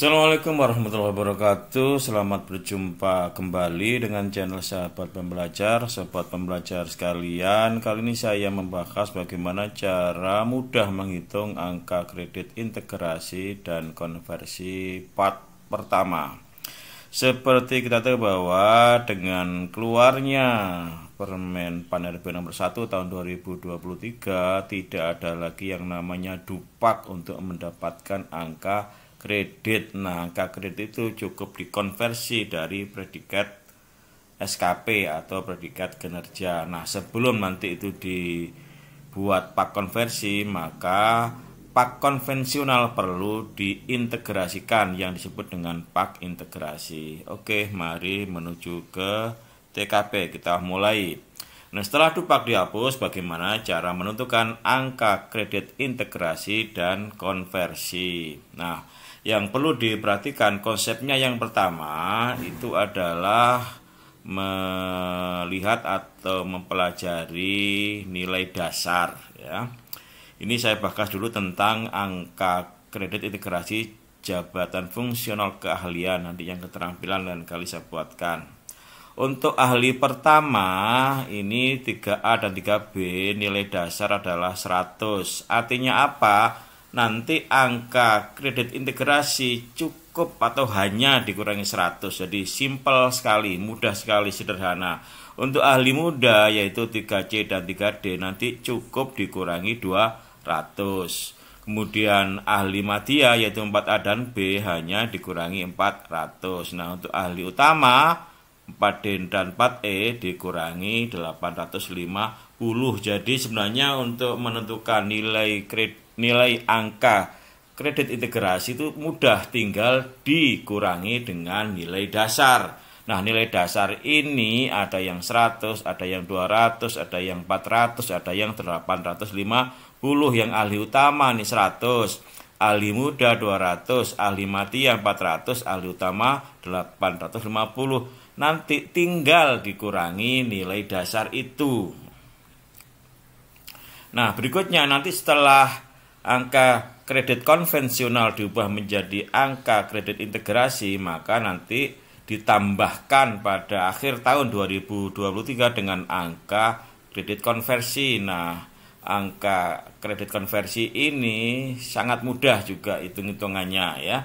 Assalamualaikum warahmatullahi wabarakatuh Selamat berjumpa kembali dengan channel Sahabat Pembelajar Sahabat Pembelajar sekalian Kali ini saya membahas bagaimana cara mudah menghitung angka kredit integrasi dan konversi part pertama Seperti kita tahu bahwa dengan keluarnya Permen Pan RB nomor 1 tahun 2023 Tidak ada lagi yang namanya dupak untuk mendapatkan angka kredit. Nah, angka kredit itu cukup dikonversi dari predikat SKP atau predikat kinerja. Nah, sebelum nanti itu dibuat pak konversi, maka pak konvensional perlu diintegrasikan yang disebut dengan pak integrasi. Oke, mari menuju ke TKP. Kita mulai. Nah, setelah Dupak dihapus, bagaimana cara menentukan angka kredit integrasi dan konversi? Nah, yang perlu diperhatikan konsepnya yang pertama itu adalah melihat atau mempelajari nilai dasar ya. Ini saya bahas dulu tentang angka kredit integrasi jabatan fungsional keahlian nanti yang keterampilan dan kali saya buatkan. Untuk ahli pertama ini 3A dan 3B nilai dasar adalah 100. Artinya apa? nanti angka kredit integrasi cukup atau hanya dikurangi 100. Jadi simple sekali, mudah sekali, sederhana. Untuk ahli muda yaitu 3C dan 3D nanti cukup dikurangi 200. Kemudian ahli madya yaitu 4A dan B hanya dikurangi 400. Nah, untuk ahli utama 4D dan 4E dikurangi 805 10. Jadi sebenarnya untuk menentukan nilai kredit, nilai angka kredit integrasi itu mudah tinggal dikurangi dengan nilai dasar. Nah, nilai dasar ini ada yang 100, ada yang 200, ada yang 400, ada yang 850 yang ahli utama nih 100, ahli muda 200, ahli mati yang 400, ahli utama 850. Nanti tinggal dikurangi nilai dasar itu. Nah, berikutnya nanti setelah angka kredit konvensional diubah menjadi angka kredit integrasi, maka nanti ditambahkan pada akhir tahun 2023 dengan angka kredit konversi. Nah, angka kredit konversi ini sangat mudah juga hitung-hitungannya ya.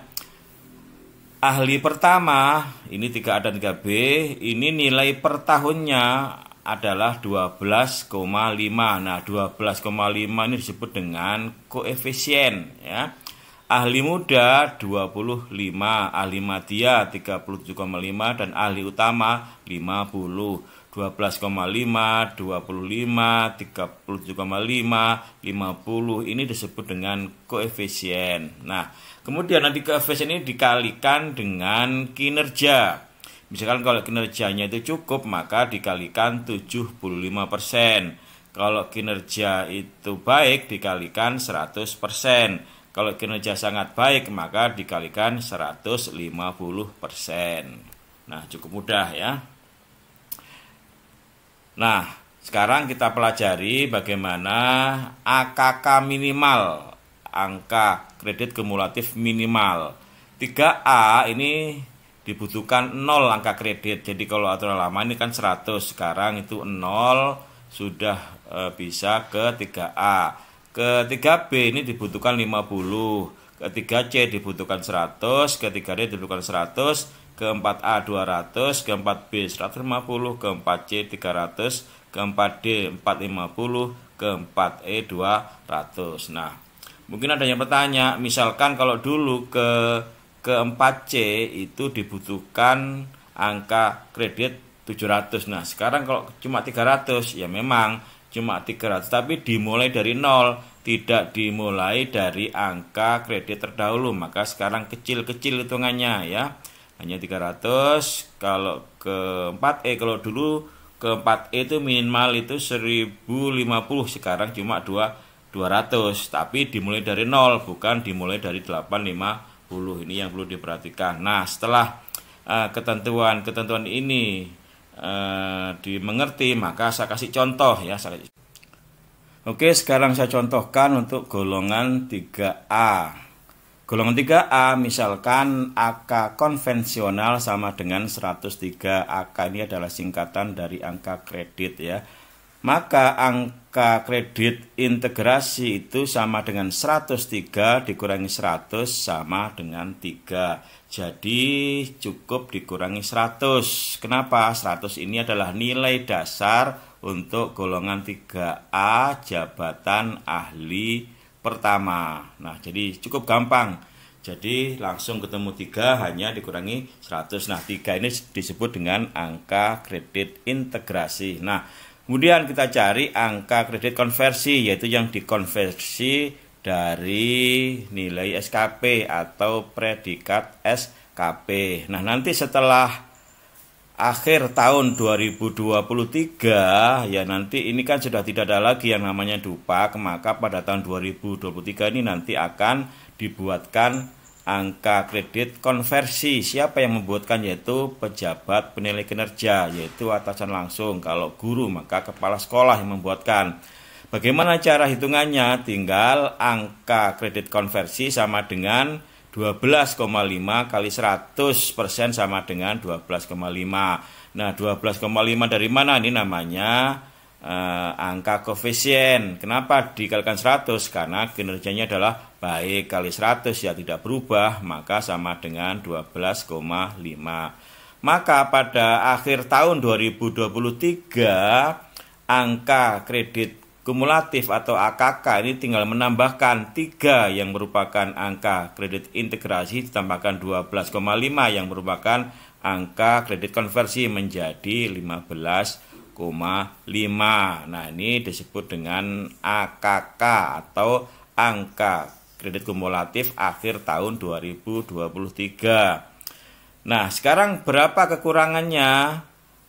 Ahli pertama, ini 3A dan 3B, ini nilai per tahunnya adalah 12,5. Nah, 12,5 ini disebut dengan koefisien ya. Ahli muda 25, ahli madya 37,5 dan ahli utama 50. 12,5, 25, 37,5, 50 ini disebut dengan koefisien. Nah, kemudian nanti koefisien ini dikalikan dengan kinerja. Misalkan kalau kinerjanya itu cukup maka dikalikan 75%. Kalau kinerja itu baik dikalikan 100%. Kalau kinerja sangat baik maka dikalikan 150%. Nah, cukup mudah ya. Nah, sekarang kita pelajari bagaimana AKK minimal, angka kredit kumulatif minimal. 3A ini dibutuhkan 0 angka kredit. Jadi kalau aturan lama ini kan 100, sekarang itu 0 sudah e, bisa ke 3A. Ke 3B ini dibutuhkan 50, ke 3C dibutuhkan 100, ke 3D dibutuhkan 100, ke 4A 200, ke 4B 150, ke 4C 300, ke 4D 450, ke 4E 200. Nah, mungkin ada yang bertanya, misalkan kalau dulu ke keempat C itu dibutuhkan angka kredit 700. Nah, sekarang kalau cuma 300 ya memang cuma 300 tapi dimulai dari nol, tidak dimulai dari angka kredit terdahulu. Maka sekarang kecil-kecil hitungannya ya. Hanya 300 kalau ke 4E kalau dulu ke 4E itu minimal itu 1050 sekarang cuma 2 200 tapi dimulai dari nol bukan dimulai dari 850 buluh ini yang perlu diperhatikan. Nah, setelah ketentuan-ketentuan eh, uh, ini uh, dimengerti, maka saya kasih contoh ya. Saya... Oke, sekarang saya contohkan untuk golongan 3A. Golongan 3A misalkan AK konvensional sama dengan 103 AK ini adalah singkatan dari angka kredit ya. Maka angka angka kredit integrasi itu sama dengan 103 dikurangi 100 sama dengan 3. Jadi cukup dikurangi 100. Kenapa? 100 ini adalah nilai dasar untuk golongan 3A jabatan ahli pertama. Nah, jadi cukup gampang. Jadi langsung ketemu 3 hanya dikurangi 100. Nah, 3 ini disebut dengan angka kredit integrasi. Nah, Kemudian kita cari angka kredit konversi yaitu yang dikonversi dari nilai SKP atau predikat SKP. Nah, nanti setelah akhir tahun 2023 ya nanti ini kan sudah tidak ada lagi yang namanya dupa. maka pada tahun 2023 ini nanti akan dibuatkan angka kredit konversi siapa yang membuatkan yaitu pejabat penilai kinerja yaitu atasan langsung kalau guru maka kepala sekolah yang membuatkan bagaimana cara hitungannya tinggal angka kredit konversi sama dengan 12,5 kali 100 persen sama dengan 12,5 nah 12,5 dari mana ini namanya eh, angka koefisien. Kenapa dikalikan 100? Karena kinerjanya adalah baik kali 100 ya tidak berubah, maka sama dengan 12,5. Maka pada akhir tahun 2023 angka kredit kumulatif atau AKK ini tinggal menambahkan 3 yang merupakan angka kredit integrasi ditambahkan 12,5 yang merupakan angka kredit konversi menjadi 15 Nah ini disebut dengan AKK atau angka kredit kumulatif akhir tahun 2023 Nah sekarang berapa kekurangannya?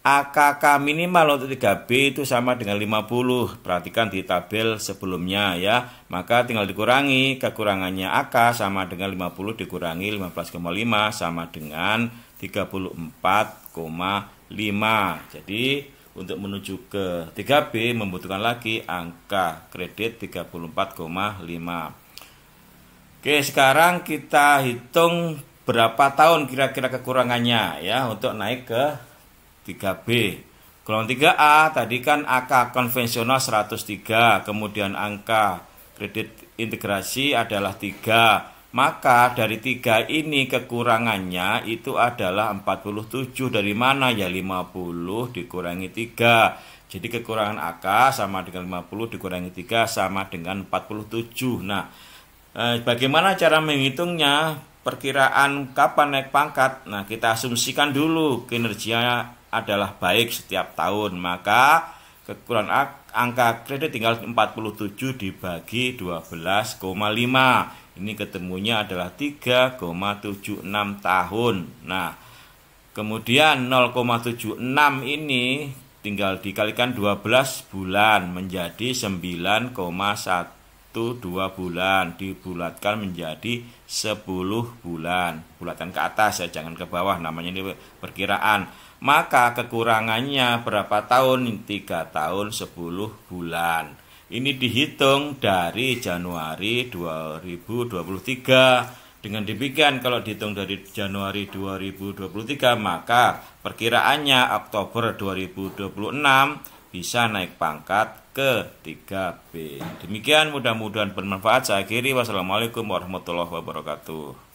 AKK minimal untuk 3B itu sama dengan 50 Perhatikan di tabel sebelumnya ya Maka tinggal dikurangi Kekurangannya AK sama dengan 50 dikurangi 15,5 sama dengan 34,5 Jadi untuk menuju ke 3B membutuhkan lagi angka kredit 34,5. Oke, sekarang kita hitung berapa tahun kira-kira kekurangannya ya untuk naik ke 3B. Kalau 3A tadi kan angka konvensional 103, kemudian angka kredit integrasi adalah 3 maka dari tiga ini kekurangannya itu adalah 47 dari mana ya 50 dikurangi 3 Jadi kekurangan AK sama dengan 50 dikurangi 3 sama dengan 47 Nah eh, bagaimana cara menghitungnya perkiraan kapan naik pangkat Nah kita asumsikan dulu kinerjanya adalah baik setiap tahun Maka kekurangan angka kredit tinggal 47 dibagi 12,5 ini ketemunya adalah 3,76 tahun. Nah, kemudian 0,76 ini tinggal dikalikan 12 bulan menjadi 9,12 bulan dibulatkan menjadi 10 bulan bulatan ke atas ya jangan ke bawah namanya ini perkiraan maka kekurangannya berapa tahun 3 tahun 10 bulan ini dihitung dari Januari 2023. Dengan demikian kalau dihitung dari Januari 2023 maka perkiraannya Oktober 2026 bisa naik pangkat ke 3B. Demikian mudah-mudahan bermanfaat. Saya akhiri wassalamualaikum warahmatullahi wabarakatuh.